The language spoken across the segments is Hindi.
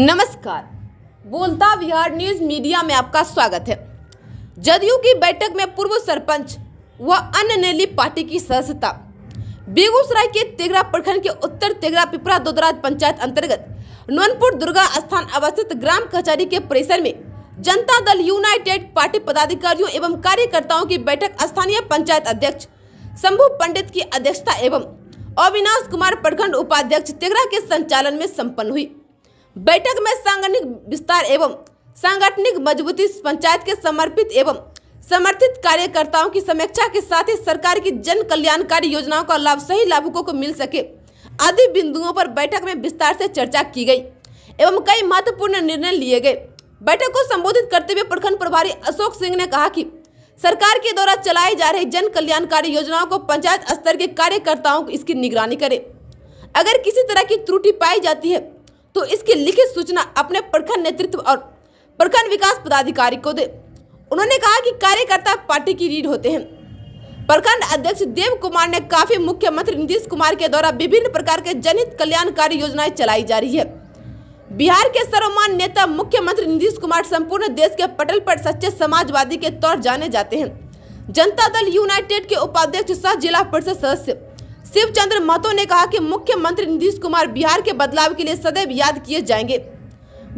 नमस्कार बोलता बिहार न्यूज मीडिया में आपका स्वागत है जदयू की बैठक में पूर्व सरपंच व अन्य नेली पार्टी की सदस्यता बेगूसराय के तेगरा प्रखंड के उत्तर तेगरा पिपरा दोदराज पंचायत अंतर्गत नवनपुर दुर्गा स्थान अवस्थित ग्राम कचहरी के परिसर में जनता दल यूनाइटेड पार्टी पदाधिकारियों एवं कार्यकर्ताओं की बैठक स्थानीय पंचायत अध्यक्ष शंभू पंडित की अध्यक्षता एवं अविनाश कुमार प्रखंड उपाध्यक्ष तेगरा के संचालन में संपन्न हुई बैठक में सांगठनिक विस्तार एवं सांगठनिक मजबूती पंचायत के समर्पित एवं समर्थित कार्यकर्ताओं की समीक्षा के साथ ही सरकार की जन कल्याणकारी योजनाओं का लाभ सही लाभुकों को मिल सके आदि बिंदुओं पर बैठक में विस्तार से चर्चा की गई एवं कई महत्वपूर्ण निर्णय लिए गए बैठक को संबोधित करते हुए प्रखंड प्रभारी अशोक सिंह ने कहा कि सरकार के द्वारा चलाई जा रही जन कल्याणकारी योजनाओं को पंचायत स्तर के कार्यकर्ताओं को इसकी निगरानी करें अगर किसी तरह की त्रुटि पाई जाती है तो इसकी लिखित सूचना अपने प्रखंड नेतृत्व और प्रखंड विकास पदाधिकारी को दे उन्होंने कहा कि कार्यकर्ता पार्टी की रीढ़ होते हैं प्रखंड अध्यक्ष देव कुमार ने काफी मुख्यमंत्री नीतीश कुमार के द्वारा विभिन्न प्रकार के जनहित कल्याणकारी योजनाएं चलाई जा रही है बिहार के सर्वमान नेता मुख्यमंत्री नीतीश कुमार संपूर्ण देश के पटल पर सच्चे समाजवादी के तौर जाने जाते हैं जनता दल यूनाइटेड के उपाध्यक्ष सह जिला परिषद सदस्य शिव चंद्र महतो ने कहा कि मुख्यमंत्री नीतीश कुमार बिहार के बदलाव के लिए सदैव याद किए जाएंगे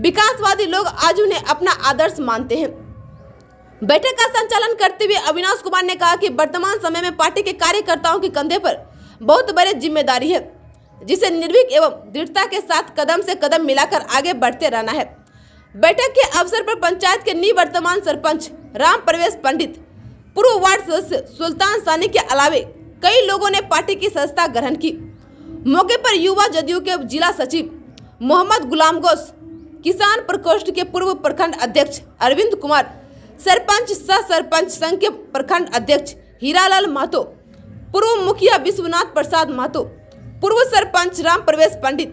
विकासवादी लोग आज उन्हें अपना आदर्श मानते हैं बैठक का संचालन करते हुए अविनाश कुमार ने कहा कि वर्तमान समय में पार्टी के कार्यकर्ताओं के कंधे पर बहुत बड़े जिम्मेदारी है जिसे निर्भीक एवं दृढ़ता के साथ कदम से कदम मिलाकर आगे बढ़ते रहना है बैठक के अवसर पर पंचायत के निवर्तमान सरपंच राम प्रवेश पंडित पूर्व वार्ड सदस्य सुल्तान सानी के अलावे कई लोगों ने पार्टी की संस्था ग्रहण की मौके पर युवा जदयू के जिला सचिव मोहम्मद गुलाम गोस किसान प्रकोष्ठ के पूर्व प्रखंड अध्यक्ष अरविंद कुमार सरपंच सह सरपंच संघ के प्रखंड अध्यक्ष हीरालाल महतो पूर्व मुखिया विश्वनाथ प्रसाद महतो पूर्व सरपंच राम प्रवेश पंडित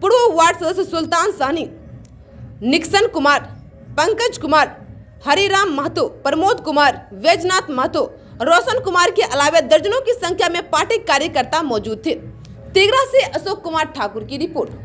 पूर्व वार्ड सदस्य सुल्तान सानी निक्सन कुमार पंकज कुमार हरिराम महतो प्रमोद कुमार वैजनाथ महतो रोशन कुमार के अलावा दर्जनों की संख्या में पार्टी कार्यकर्ता मौजूद थे तेगरा से अशोक कुमार ठाकुर की रिपोर्ट